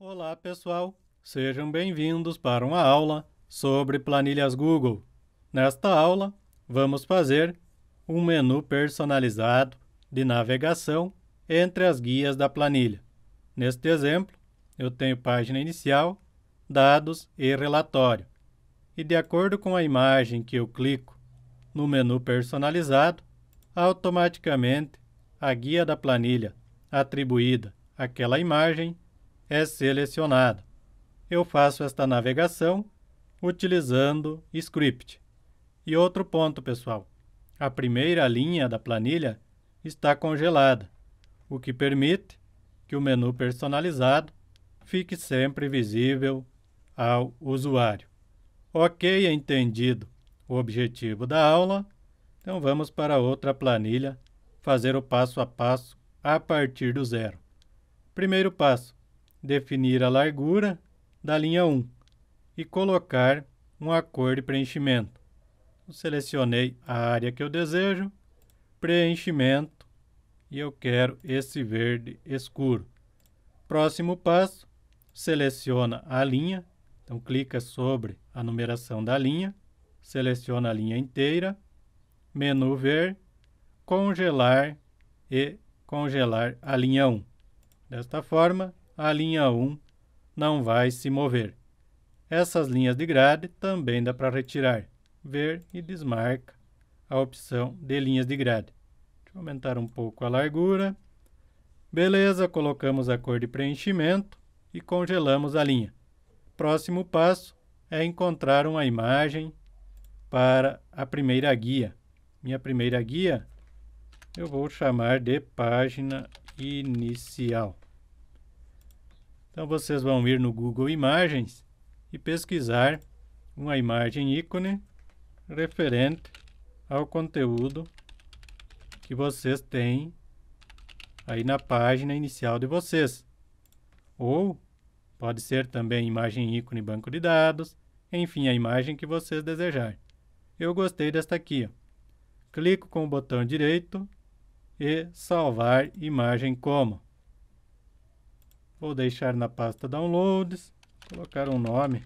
Olá, pessoal. Sejam bem-vindos para uma aula sobre planilhas Google. Nesta aula, vamos fazer um menu personalizado de navegação entre as guias da planilha. Neste exemplo, eu tenho página inicial, dados e relatório. E de acordo com a imagem que eu clico no menu personalizado, automaticamente a guia da planilha atribuída àquela imagem é selecionado. Eu faço esta navegação utilizando script. E outro ponto, pessoal. A primeira linha da planilha está congelada, o que permite que o menu personalizado fique sempre visível ao usuário. Ok, entendido o objetivo da aula. Então vamos para outra planilha fazer o passo a passo a partir do zero. Primeiro passo: definir a largura da linha 1 e colocar uma cor de preenchimento. Selecionei a área que eu desejo, preenchimento, e eu quero esse verde escuro. Próximo passo, seleciona a linha, então clica sobre a numeração da linha, seleciona a linha inteira, menu ver, congelar e congelar a linha 1. Desta forma, a linha 1 não vai se mover. Essas linhas de grade também dá para retirar. Ver e desmarca a opção de linhas de grade. Deixa eu aumentar um pouco a largura. Beleza, colocamos a cor de preenchimento e congelamos a linha. Próximo passo é encontrar uma imagem para a primeira guia. Minha primeira guia eu vou chamar de página inicial. Então vocês vão ir no Google Imagens e pesquisar uma imagem ícone referente ao conteúdo que vocês têm aí na página inicial de vocês. Ou pode ser também imagem ícone banco de dados, enfim, a imagem que vocês desejarem. Eu gostei desta aqui. Ó. Clico com o botão direito e salvar imagem como. Vou deixar na pasta downloads, colocar um nome,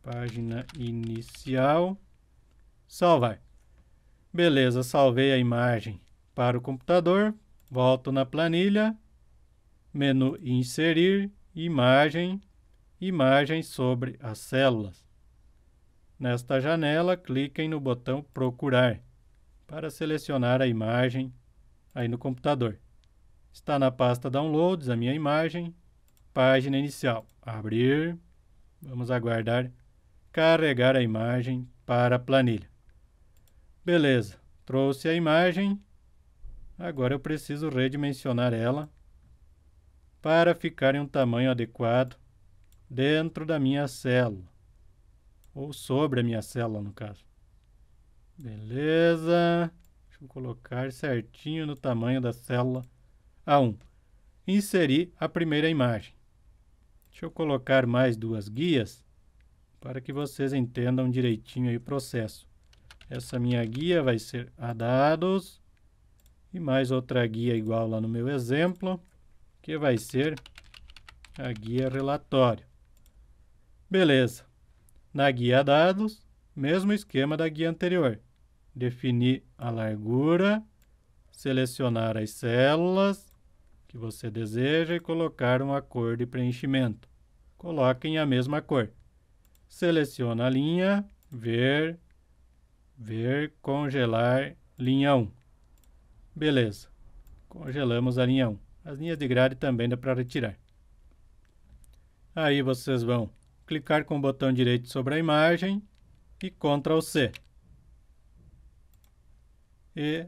página inicial, salvar. Beleza, salvei a imagem para o computador, volto na planilha, menu inserir, imagem, imagem sobre as células. Nesta janela, cliquem no botão procurar para selecionar a imagem aí no computador. Está na pasta downloads a minha imagem, Página inicial. Abrir. Vamos aguardar carregar a imagem para a planilha. Beleza, trouxe a imagem. Agora eu preciso redimensionar ela para ficar em um tamanho adequado dentro da minha célula, ou sobre a minha célula, no caso. Beleza, deixa eu colocar certinho no tamanho da célula A1. Inserir a primeira imagem. Deixa eu colocar mais duas guias para que vocês entendam direitinho o processo. Essa minha guia vai ser a dados e mais outra guia igual lá no meu exemplo, que vai ser a guia relatório. Beleza. Na guia dados, mesmo esquema da guia anterior. Definir a largura, selecionar as células, que você deseja e colocar uma cor de preenchimento. Coloquem a mesma cor. Seleciona a linha, ver, ver, congelar, linha 1. Beleza, congelamos a linha 1. As linhas de grade também dá para retirar. Aí vocês vão clicar com o botão direito sobre a imagem e Ctrl C. E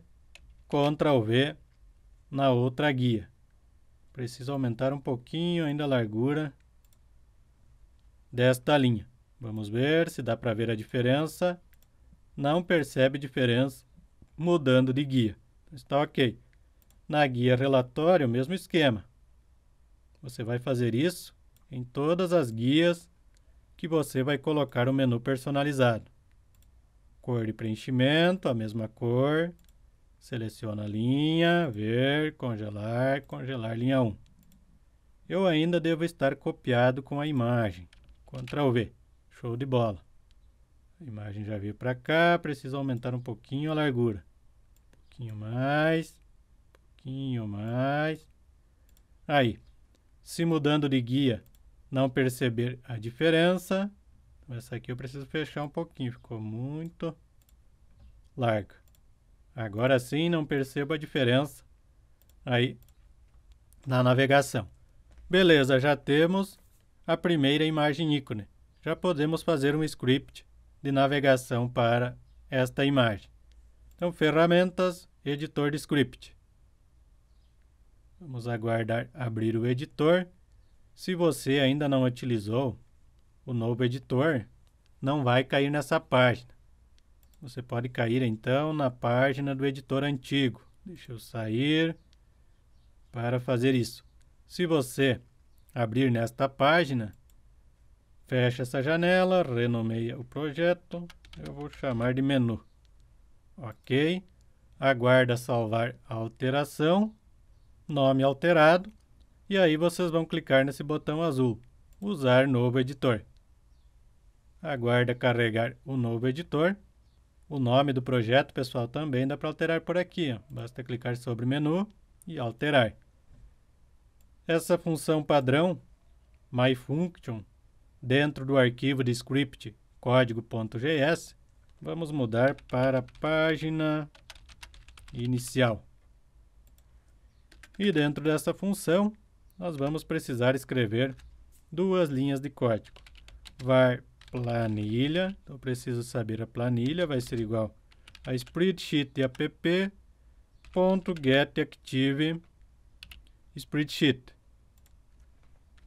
Ctrl V na outra guia. Preciso aumentar um pouquinho ainda a largura desta linha. Vamos ver se dá para ver a diferença. Não percebe diferença mudando de guia. Então, está ok. Na guia relatório, o mesmo esquema. Você vai fazer isso em todas as guias que você vai colocar o menu personalizado. Cor de preenchimento, a mesma cor. Seleciono a linha, ver, congelar, congelar linha 1. Eu ainda devo estar copiado com a imagem. Ctrl V. Show de bola. A imagem já veio para cá, preciso aumentar um pouquinho a largura. Um pouquinho mais, um pouquinho mais. Aí, se mudando de guia, não perceber a diferença. Essa aqui eu preciso fechar um pouquinho, ficou muito larga. Agora sim, não percebo a diferença aí na navegação. Beleza, já temos a primeira imagem ícone. Já podemos fazer um script de navegação para esta imagem. Então, ferramentas, editor de script. Vamos aguardar abrir o editor. Se você ainda não utilizou o novo editor, não vai cair nessa página. Você pode cair então na página do editor antigo. Deixa eu sair para fazer isso. Se você abrir nesta página, fecha essa janela, renomeia o projeto, eu vou chamar de menu. Ok. Aguarda salvar a alteração, nome alterado, e aí vocês vão clicar nesse botão azul, usar novo editor. Aguarda carregar o novo editor. O nome do projeto, pessoal, também dá para alterar por aqui. Basta clicar sobre menu e alterar. Essa função padrão, myfunction, dentro do arquivo de script código.js vamos mudar para página inicial. E dentro dessa função, nós vamos precisar escrever duas linhas de código. var planilha. Então, preciso saber a planilha. Vai ser igual a spreadsheet app ponto get active spreadsheet.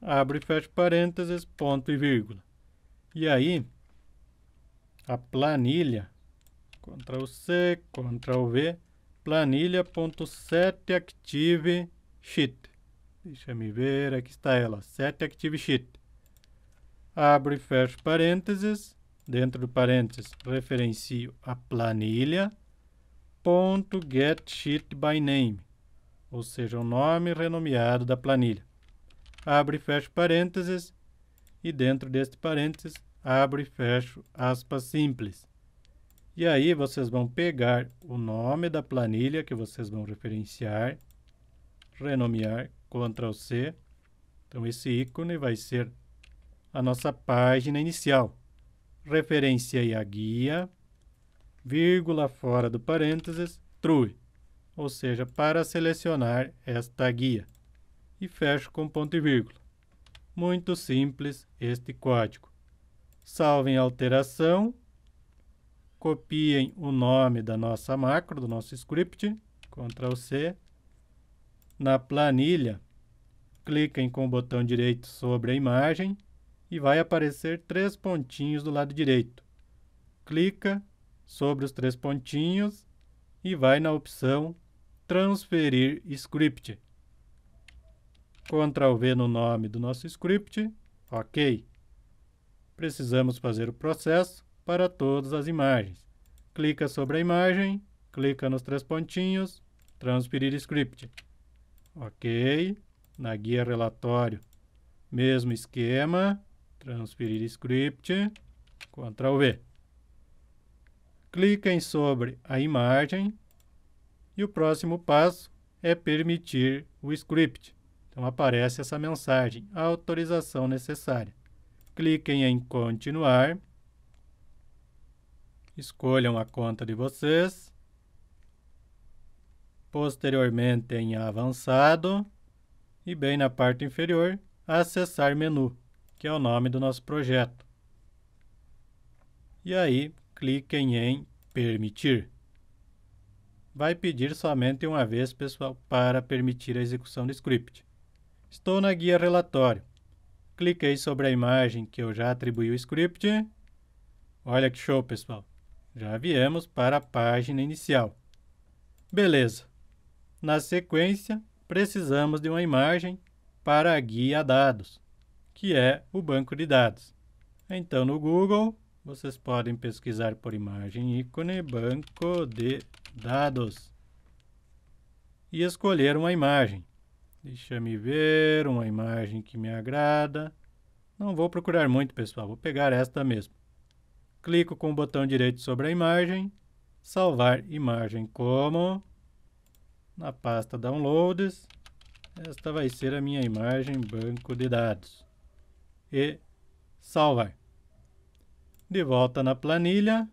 Abre e fecha parênteses, ponto e vírgula. E aí, a planilha, Ctrl C, Ctrl V, active sheet. Deixa me ver, aqui está ela, active sheet abro e fecho parênteses, dentro do parênteses referencio a planilha, ponto get sheet by name, ou seja, o nome renomeado da planilha. Abro e fecho parênteses e dentro deste parênteses abro e fecho aspas simples. E aí vocês vão pegar o nome da planilha que vocês vão referenciar, renomear, Ctrl C. Então esse ícone vai ser a nossa página inicial. Referência e a guia, vírgula fora do parênteses, true, ou seja, para selecionar esta guia. E fecho com ponto e vírgula. Muito simples este código. Salvem a alteração, copiem o nome da nossa macro, do nosso script, Ctrl C. Na planilha, cliquem com o botão direito sobre a imagem e vai aparecer três pontinhos do lado direito. Clica sobre os três pontinhos e vai na opção Transferir Script. Ctrl V no nome do nosso script, OK. Precisamos fazer o processo para todas as imagens. Clica sobre a imagem, clica nos três pontinhos, transferir script. OK. Na guia relatório, mesmo esquema transferir script, Ctrl V. Cliquem sobre a imagem e o próximo passo é permitir o script. Então aparece essa mensagem, a autorização necessária. Cliquem em continuar, escolham a conta de vocês, posteriormente em avançado e bem na parte inferior, acessar menu que é o nome do nosso projeto. E aí, cliquem em Permitir. Vai pedir somente uma vez, pessoal, para permitir a execução do script. Estou na guia relatório. Cliquei sobre a imagem que eu já atribuí o script. Olha que show, pessoal. Já viemos para a página inicial. Beleza. Na sequência, precisamos de uma imagem para a guia dados que é o banco de dados. Então, no Google, vocês podem pesquisar por imagem ícone banco de dados e escolher uma imagem. Deixa-me ver uma imagem que me agrada. Não vou procurar muito, pessoal, vou pegar esta mesmo. Clico com o botão direito sobre a imagem, salvar imagem como na pasta downloads. Esta vai ser a minha imagem banco de dados e salvar. De volta na planilha,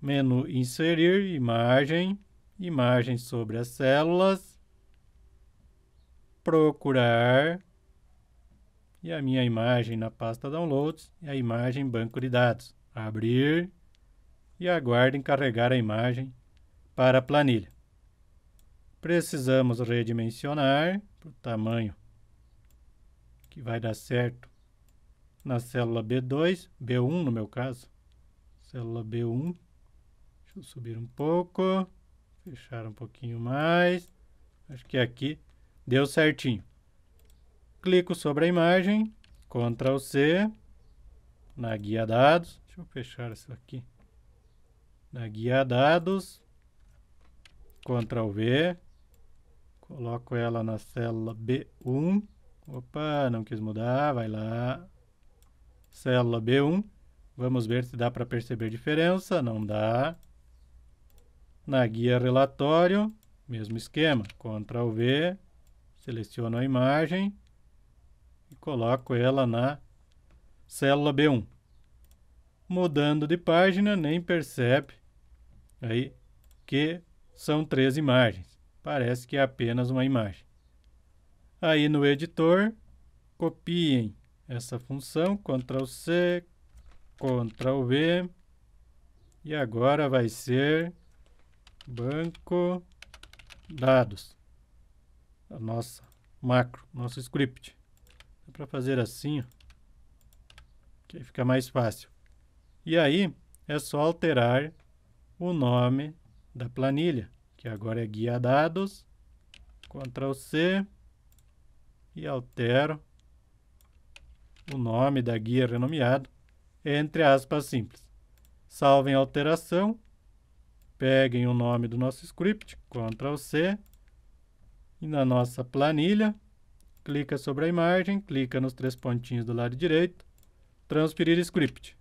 menu inserir imagem, imagem sobre as células, procurar e a minha imagem na pasta downloads e a imagem banco de dados. Abrir e aguardem carregar a imagem para a planilha. Precisamos redimensionar para o tamanho que vai dar certo na célula B2, B1 no meu caso. Célula B1. Deixa eu subir um pouco, fechar um pouquinho mais. Acho que aqui deu certinho. Clico sobre a imagem, Ctrl C, na guia dados. Deixa eu fechar isso aqui. Na guia dados, Ctrl V, coloco ela na célula B1, Opa, não quis mudar, vai lá. Célula B1. Vamos ver se dá para perceber diferença. Não dá. Na guia relatório, mesmo esquema. Ctrl V, seleciono a imagem e coloco ela na célula B1. Mudando de página, nem percebe aí que são três imagens. Parece que é apenas uma imagem. Aí no editor, copiem essa função, Ctrl C, Ctrl V, e agora vai ser banco dados, a nossa macro, nosso script. Dá para fazer assim, ó, que aí fica mais fácil. E aí é só alterar o nome da planilha, que agora é guia dados, Ctrl C, e altero o nome da guia renomeado entre aspas simples. Salvem a alteração, peguem o nome do nosso script, Ctrl C, e na nossa planilha, clica sobre a imagem, clica nos três pontinhos do lado direito, transferir script.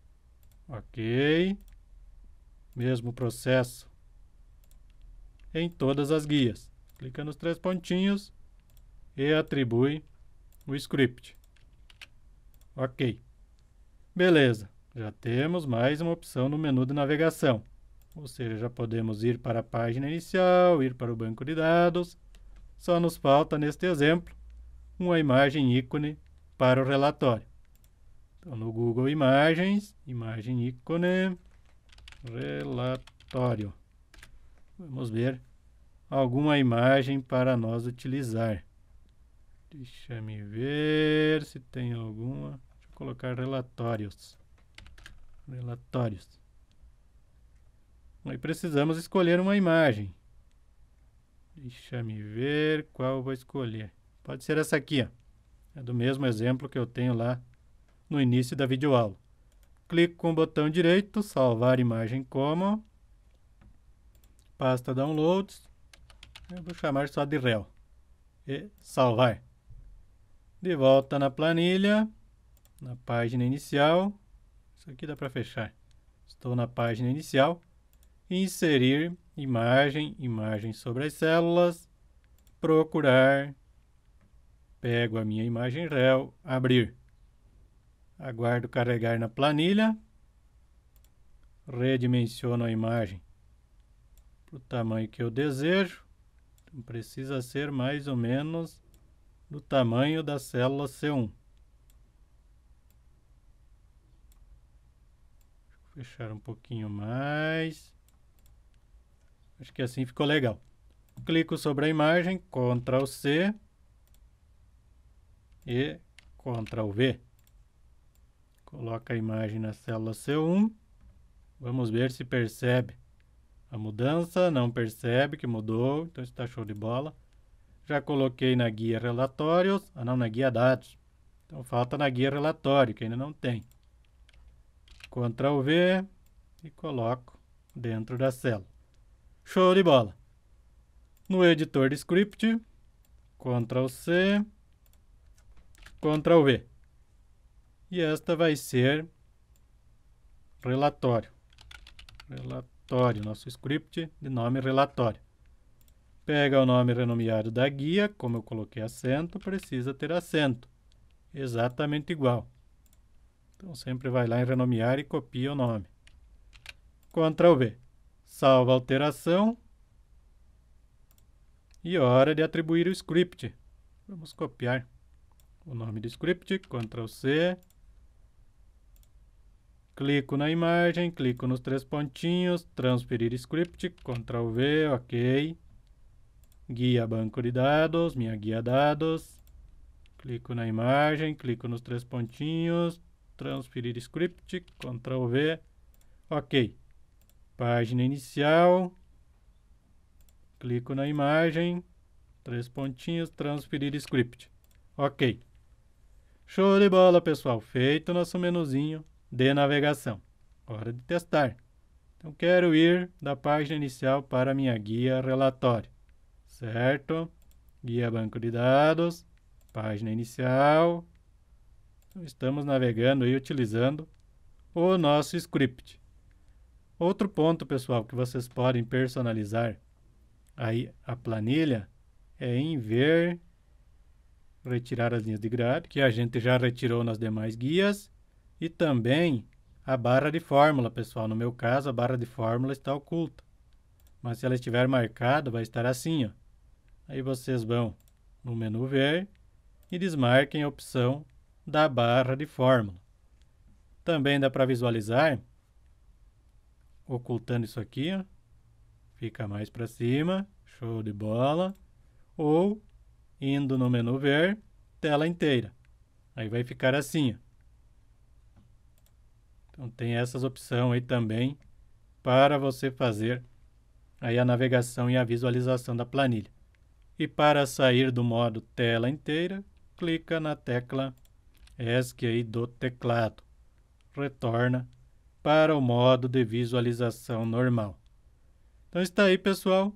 Ok. Mesmo processo em todas as guias. Clica nos três pontinhos, e atribui o script. Ok. Beleza, já temos mais uma opção no menu de navegação. Ou seja, já podemos ir para a página inicial, ir para o banco de dados. Só nos falta, neste exemplo, uma imagem ícone para o relatório. Então, no Google Imagens, imagem ícone, relatório. Vamos ver alguma imagem para nós utilizar. Deixa me ver se tem alguma. Deixa eu colocar relatórios. Relatórios. Aí precisamos escolher uma imagem. Deixa me ver qual vou escolher. Pode ser essa aqui, ó. É do mesmo exemplo que eu tenho lá no início da videoaula. Clico com o botão direito, salvar imagem como, pasta downloads, eu vou chamar só de réu e salvar. De volta na planilha, na página inicial. Isso aqui dá para fechar. Estou na página inicial. Inserir imagem, imagem sobre as células. Procurar. Pego a minha imagem réu, abrir. Aguardo carregar na planilha. Redimensiono a imagem para o tamanho que eu desejo. Então, precisa ser mais ou menos do tamanho da célula C1. Fechar um pouquinho mais. Acho que assim ficou legal. Clico sobre a imagem, Ctrl C e Ctrl V. Coloca a imagem na célula C1. Vamos ver se percebe a mudança. Não percebe que mudou, então está show de bola já coloquei na guia relatórios, ah não, na guia dados. Então falta na guia relatório, que ainda não tem. Ctrl V e coloco dentro da célula. Show de bola! No editor de script, Ctrl C, Ctrl V. E esta vai ser relatório. Relatório, nosso script de nome relatório. Pega o nome renomeado da guia, como eu coloquei acento, precisa ter acento. Exatamente igual. Então sempre vai lá em renomear e copia o nome. Ctrl V. Salva a alteração. E hora de atribuir o script. Vamos copiar o nome do script, Ctrl C. Clico na imagem, clico nos três pontinhos, transferir script, Ctrl V, ok guia banco de dados, minha guia dados. Clico na imagem, clico nos três pontinhos, transferir script, Ctrl V. Ok. Página inicial. Clico na imagem, três pontinhos, transferir script. Ok. Show de bola, pessoal. Feito nosso menuzinho de navegação. Hora de testar. Então, quero ir da página inicial para minha guia relatório certo? Guia banco de dados, página inicial. Então, estamos navegando e utilizando o nosso script. Outro ponto, pessoal, que vocês podem personalizar aí a planilha é em ver retirar as linhas de grade, que a gente já retirou nas demais guias, e também a barra de fórmula, pessoal. No meu caso, a barra de fórmula está oculta, mas se ela estiver marcada, vai estar assim, ó. Aí vocês vão no menu Ver e desmarquem a opção da barra de fórmula. Também dá para visualizar ocultando isso aqui, ó. fica mais para cima, show de bola, ou indo no menu ver, tela inteira. Aí vai ficar assim. Ó. Então tem essas opções aí também para você fazer aí a navegação e a visualização da planilha. E para sair do modo tela inteira, clica na tecla ESC aí do teclado. Retorna para o modo de visualização normal. Então está aí, pessoal,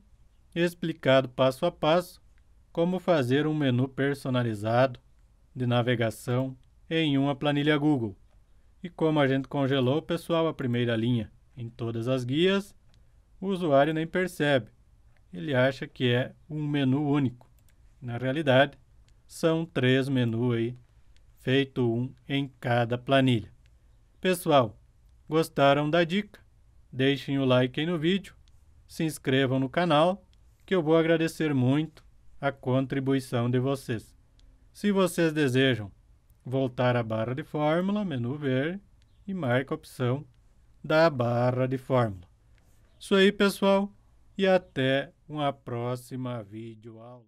explicado passo a passo como fazer um menu personalizado de navegação em uma planilha Google. E como a gente congelou, pessoal, a primeira linha em todas as guias, o usuário nem percebe ele acha que é um menu único. Na realidade, são três menus aí, feito um em cada planilha. Pessoal, gostaram da dica? Deixem o like aí no vídeo, se inscrevam no canal, que eu vou agradecer muito a contribuição de vocês. Se vocês desejam voltar à barra de fórmula, menu verde, e marque a opção da barra de fórmula. Isso aí, pessoal e até uma próxima videoaula.